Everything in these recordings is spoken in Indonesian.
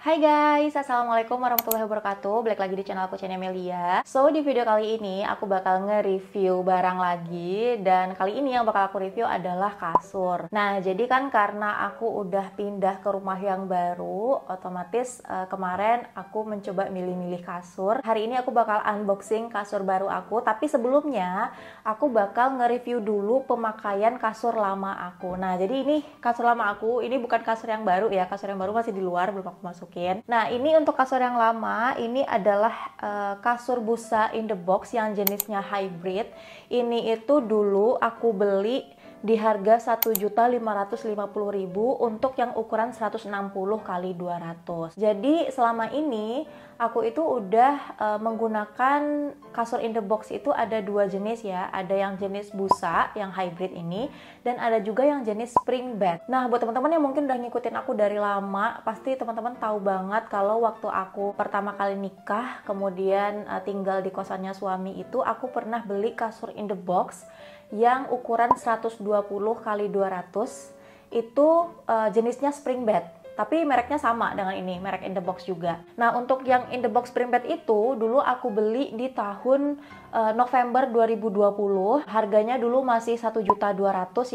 Hai guys, Assalamualaikum warahmatullahi wabarakatuh Balik lagi di channel aku, channel Melia So, di video kali ini aku bakal nge-review barang lagi Dan kali ini yang bakal aku review adalah kasur Nah, jadi kan karena aku udah pindah ke rumah yang baru Otomatis uh, kemarin aku mencoba milih-milih kasur Hari ini aku bakal unboxing kasur baru aku Tapi sebelumnya, aku bakal nge-review dulu pemakaian kasur lama aku Nah, jadi ini kasur lama aku, ini bukan kasur yang baru ya Kasur yang baru masih di luar, belum aku masuk masukin. Nah, ini untuk kasur yang lama, ini adalah uh, kasur busa in the box yang jenisnya hybrid. Ini itu dulu aku beli di harga 1.550.000 untuk yang ukuran 160 kali 200. Jadi selama ini aku itu udah e, menggunakan kasur in the box itu ada dua jenis ya. Ada yang jenis busa yang hybrid ini dan ada juga yang jenis spring bed. Nah, buat teman-teman yang mungkin udah ngikutin aku dari lama, pasti teman-teman tahu banget kalau waktu aku pertama kali nikah kemudian e, tinggal di kosannya suami itu aku pernah beli kasur in the box yang ukuran 120 x 200 itu uh, jenisnya spring bed tapi mereknya sama dengan ini, merek in the box juga. Nah, untuk yang in the box spring bed itu dulu aku beli di tahun uh, November 2020. Harganya dulu masih 1.200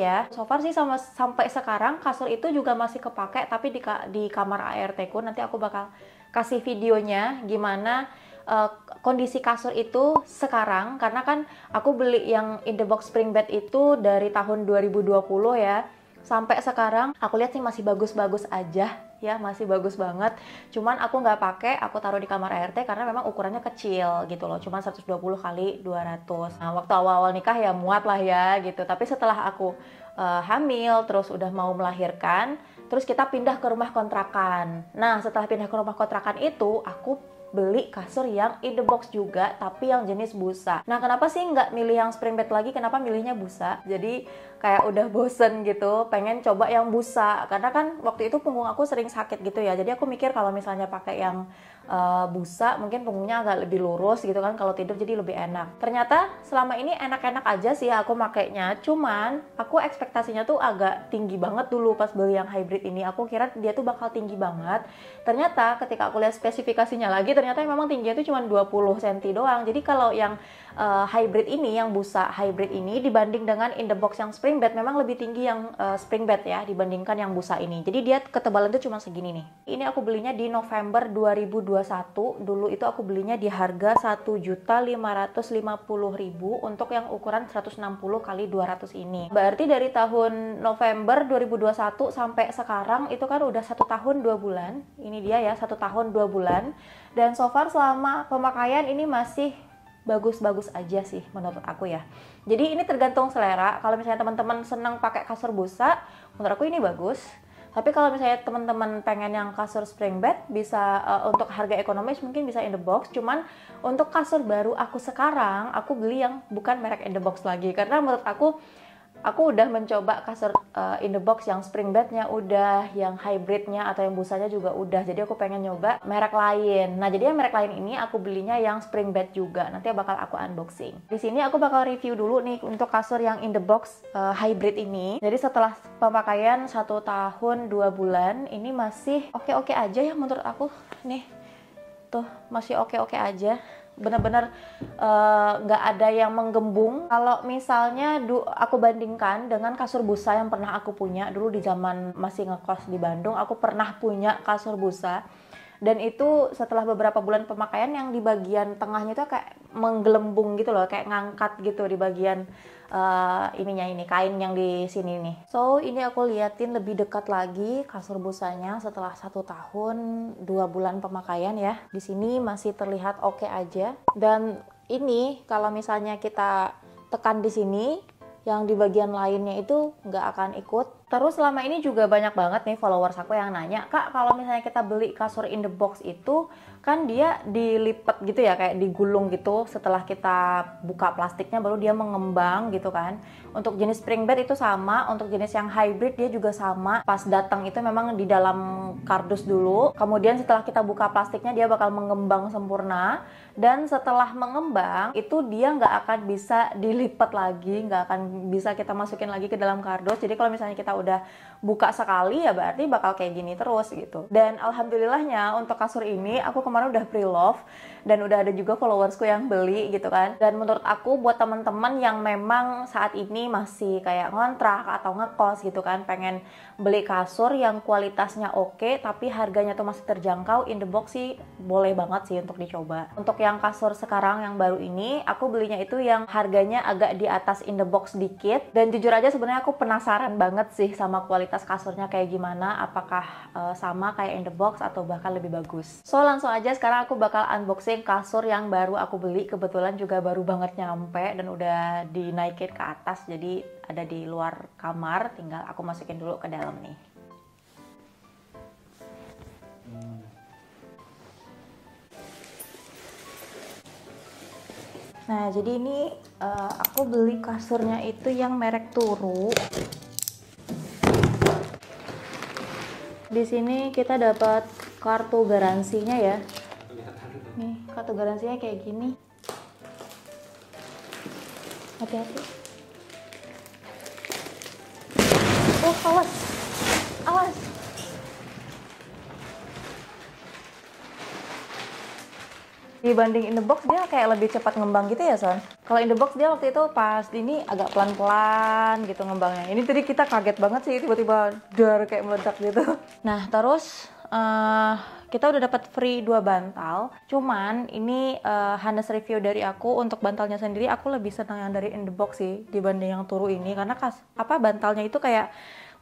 ya. So far sih sama sampai sekarang kasur itu juga masih kepake tapi di di kamar ART ku nanti aku bakal kasih videonya gimana uh, kondisi kasur itu sekarang karena kan aku beli yang in the box spring bed itu dari tahun 2020 ya sampai sekarang aku lihat sih masih bagus-bagus aja ya masih bagus banget cuman aku nggak pakai aku taruh di kamar ART karena memang ukurannya kecil gitu loh cuman 120 kali 200 nah waktu awal-awal nikah ya muat lah ya gitu tapi setelah aku uh, hamil, terus udah mau melahirkan, terus kita pindah ke rumah kontrakan. Nah, setelah pindah ke rumah kontrakan itu, aku beli kasur yang in the box juga tapi yang jenis busa. Nah kenapa sih nggak milih yang spring bed lagi? Kenapa milihnya busa? Jadi kayak udah bosen gitu, pengen coba yang busa karena kan waktu itu punggung aku sering sakit gitu ya. Jadi aku mikir kalau misalnya pakai yang uh, busa mungkin punggungnya agak lebih lurus gitu kan kalau tidur jadi lebih enak ternyata selama ini enak-enak aja sih aku makainya cuman aku ekspektasinya tuh agak tinggi banget dulu pas beli yang hybrid ini aku kira dia tuh bakal tinggi banget ternyata ketika aku lihat spesifikasinya lagi ternyata memang tingginya tuh cuma 20 cm doang jadi kalau yang uh, hybrid ini yang busa hybrid ini dibanding dengan in the box yang spring bed memang lebih tinggi yang uh, spring bed ya dibandingkan yang busa ini jadi dia ketebalan tuh cuma segini nih ini aku belinya di November 2020 2021 dulu itu aku belinya di harga 1.550.000 untuk yang ukuran 160 kali 200 ini. Berarti dari tahun November 2021 sampai sekarang itu kan udah satu tahun dua bulan. Ini dia ya satu tahun dua bulan. Dan so far selama pemakaian ini masih bagus-bagus aja sih menurut aku ya. Jadi ini tergantung selera. Kalau misalnya teman-teman senang pakai kasur busa, menurut aku ini bagus tapi kalau misalnya teman-teman pengen yang kasur spring bed bisa uh, untuk harga ekonomis mungkin bisa in the box. Cuman untuk kasur baru aku sekarang aku beli yang bukan merek in the box lagi karena menurut aku aku udah mencoba kasur uh, eh, in the box yang spring bednya udah, yang hybridnya atau yang busanya juga udah. Jadi aku pengen nyoba merek lain. Nah jadi yang merek lain ini aku belinya yang spring bed juga. Nanti bakal aku unboxing. Di sini aku bakal review dulu nih untuk kasur yang in the box uh, hybrid ini. Jadi setelah pemakaian satu tahun dua bulan ini masih oke-oke aja ya menurut aku. Nih tuh masih oke-oke aja benar-benar eh, nggak uh, ada yang menggembung. Kalau misalnya du, aku bandingkan dengan kasur busa yang pernah aku punya dulu di zaman masih ngekos di Bandung, aku pernah punya kasur busa dan itu setelah beberapa bulan pemakaian yang di bagian tengahnya itu kayak menggelembung gitu loh kayak ngangkat gitu di bagian uh, ininya ini kain yang di sini nih so ini aku liatin lebih dekat lagi kasur busanya setelah satu tahun dua bulan pemakaian ya di sini masih terlihat oke okay aja dan ini kalau misalnya kita tekan di sini yang di bagian lainnya itu nggak akan ikut Terus selama ini juga banyak banget nih followers aku yang nanya, Kak, kalau misalnya kita beli kasur in the box itu, kan dia dilipet gitu ya, kayak digulung gitu setelah kita buka plastiknya baru dia mengembang gitu kan. Untuk jenis spring bed itu sama, untuk jenis yang hybrid dia juga sama. Pas datang itu memang di dalam kardus dulu, kemudian setelah kita buka plastiknya dia bakal mengembang sempurna. Dan setelah mengembang itu dia nggak akan bisa dilipat lagi, nggak akan bisa kita masukin lagi ke dalam kardus. Jadi kalau misalnya kita udah buka sekali ya berarti bakal kayak gini terus gitu. Dan alhamdulillahnya untuk kasur ini aku kemarin udah pre-love dan udah ada juga followersku yang beli gitu kan dan menurut aku buat teman-teman yang memang saat ini masih kayak ngontrak atau ngekos gitu kan pengen beli kasur yang kualitasnya oke okay, tapi harganya tuh masih terjangkau in the box sih boleh banget sih untuk dicoba untuk yang kasur sekarang yang baru ini aku belinya itu yang harganya agak di atas in the box dikit dan jujur aja sebenarnya aku penasaran banget sih sama kualitas kasurnya kayak gimana apakah uh, sama kayak in the box atau bahkan lebih bagus so langsung aja sekarang aku bakal unboxing yang kasur yang baru aku beli kebetulan juga baru banget nyampe dan udah dinaikin ke atas jadi ada di luar kamar tinggal aku masukin dulu ke dalam nih Nah, jadi ini uh, aku beli kasurnya itu yang merek Turu. Di sini kita dapat kartu garansinya ya kartu garansinya kayak gini hati-hati oh awas awas dibanding in the box dia kayak lebih cepat ngembang gitu ya Son kalau in the box dia waktu itu pas ini agak pelan-pelan gitu ngembangnya ini tadi kita kaget banget sih tiba-tiba dar kayak meledak gitu nah terus uh, kita udah dapat free dua bantal cuman ini uh, eh, honest review dari aku untuk bantalnya sendiri aku lebih senang yang dari in the box sih dibanding yang turu ini karena kas apa bantalnya itu kayak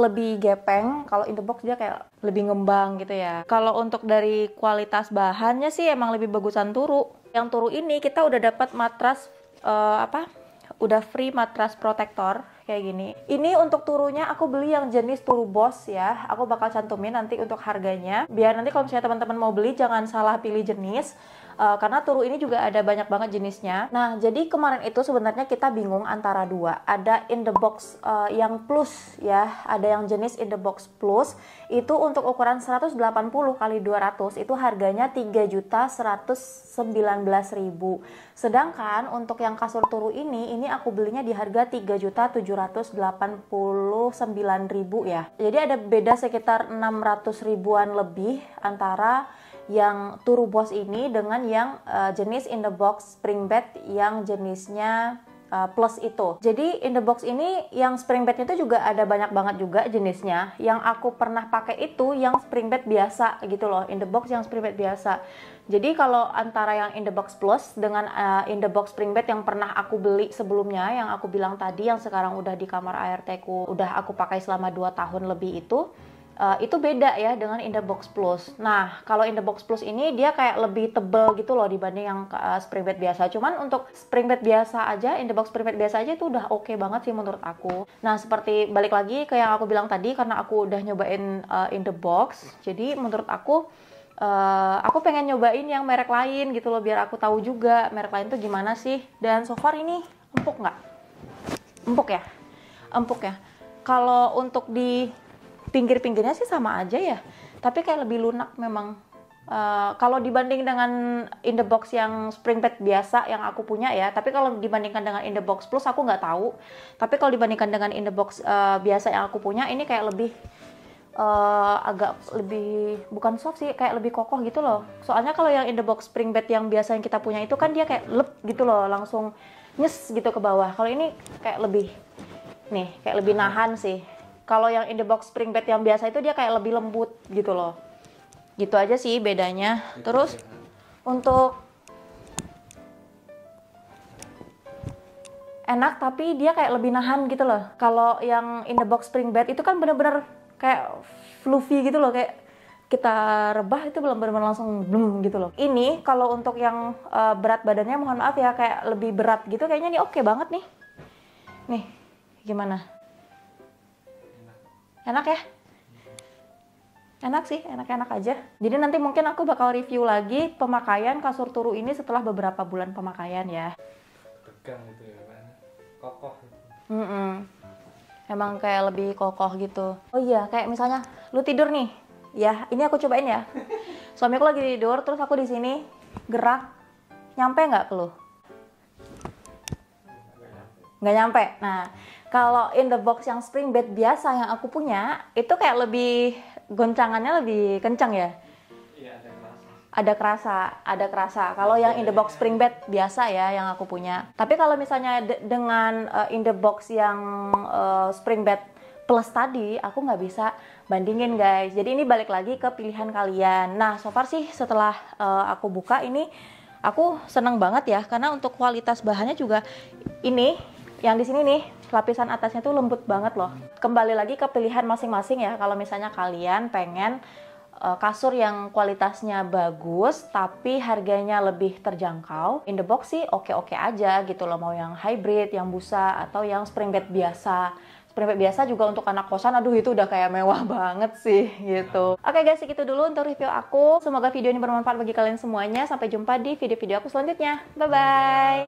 lebih gepeng kalau in the box dia kayak lebih ngembang gitu ya kalau untuk dari kualitas bahannya sih emang lebih bagusan turu yang turu ini kita udah dapat matras uh, apa udah free matras protektor kayak gini. Ini untuk turunya aku beli yang jenis turu bos ya. Aku bakal cantumin nanti untuk harganya. Biar nanti kalau misalnya teman-teman mau beli jangan salah pilih jenis uh, karena turu ini juga ada banyak banget jenisnya. Nah, jadi kemarin itu sebenarnya kita bingung antara dua. Ada in the box uh, yang plus ya, ada yang jenis in the box plus itu untuk ukuran 180 kali 200 itu harganya ribu. Sedangkan untuk yang kasur turu ini ini aku belinya di harga 3.789.000 ya. Jadi ada beda sekitar 600 ribuan lebih antara yang Turu ini dengan yang uh, jenis in the box spring bed yang jenisnya uh, plus itu. Jadi in the box ini yang spring bed itu juga ada banyak banget juga jenisnya. Yang aku pernah pakai itu yang spring bed biasa gitu loh, in the box yang spring bed biasa. Jadi kalau antara yang in the box plus dengan uh, in the box spring bed yang pernah aku beli sebelumnya yang aku bilang tadi yang sekarang udah di kamar ART ku udah aku pakai selama 2 tahun lebih itu Uh, itu beda ya dengan in the box plus. Nah, kalau in the box plus ini dia kayak lebih tebel gitu loh dibanding yang uh, spring bed biasa. Cuman untuk spring bed biasa aja, in the box spring bed biasa aja itu udah oke okay banget sih menurut aku. Nah, seperti balik lagi ke yang aku bilang tadi karena aku udah nyobain uh, in the box. Jadi menurut aku Uh, aku pengen nyobain yang merek lain gitu loh biar aku tahu juga merek lain tuh gimana sih dan so far ini empuk nggak empuk ya empuk ya kalau untuk di pinggir-pinggirnya sih sama aja ya tapi kayak lebih lunak memang Uh, kalau dibanding dengan in the box yang spring bed biasa yang aku punya ya, tapi kalau dibandingkan dengan in the box plus aku nggak tahu. Tapi kalau dibandingkan dengan in the box uh, biasa yang aku punya, ini kayak lebih uh, agak lebih bukan soft sih, kayak lebih kokoh gitu loh. Soalnya kalau yang in the box spring bed yang biasa yang kita punya itu kan dia kayak lep gitu loh, langsung nyes gitu ke bawah. Kalau ini kayak lebih nih, kayak lebih nahan sih kalau yang in the box spring bed yang biasa itu dia kayak lebih lembut gitu loh gitu aja sih bedanya terus untuk enak tapi dia kayak lebih nahan gitu loh kalau yang in the box spring bed itu kan bener-bener kayak fluffy gitu loh kayak kita rebah itu belum benar langsung belum gitu loh. Ini kalau untuk yang uh, berat badannya mohon maaf ya kayak lebih berat gitu kayaknya ini oke okay banget nih. Nih, gimana? Enak ya? Enak sih, enak-enak aja. Jadi nanti mungkin aku bakal review lagi pemakaian kasur turu ini setelah beberapa bulan pemakaian ya. Tegang gitu ya, kan? kokoh. Mm -mm. Emang kayak lebih kokoh gitu. Oh iya, kayak misalnya lu tidur nih, ya ini aku cobain ya. Suamiku lagi tidur, terus aku di sini gerak, nyampe nggak ke lu? Nggak nyampe. Nah, kalau in the box yang spring bed biasa yang aku punya, itu kayak lebih goncangannya lebih kencang ya. Iya, ada kerasa. Ada kerasa, ada kerasa. Kalau yang in the box spring bed biasa ya yang aku punya. Tapi kalau misalnya de dengan uh, in the box yang uh, spring bed plus tadi, aku nggak bisa bandingin guys. Jadi ini balik lagi ke pilihan kalian. Nah, so far sih setelah uh, aku buka ini aku senang banget ya karena untuk kualitas bahannya juga ini yang di sini nih lapisan atasnya tuh lembut banget loh kembali lagi ke pilihan masing-masing ya kalau misalnya kalian pengen eh, kasur yang kualitasnya bagus tapi harganya lebih terjangkau in the box sih oke-oke aja gitu loh mau yang hybrid yang busa atau yang spring bed biasa spring bed biasa juga untuk anak kosan aduh itu udah kayak mewah banget sih gitu oke okay guys segitu dulu untuk review aku semoga video ini bermanfaat bagi kalian semuanya sampai jumpa di video-video aku selanjutnya bye bye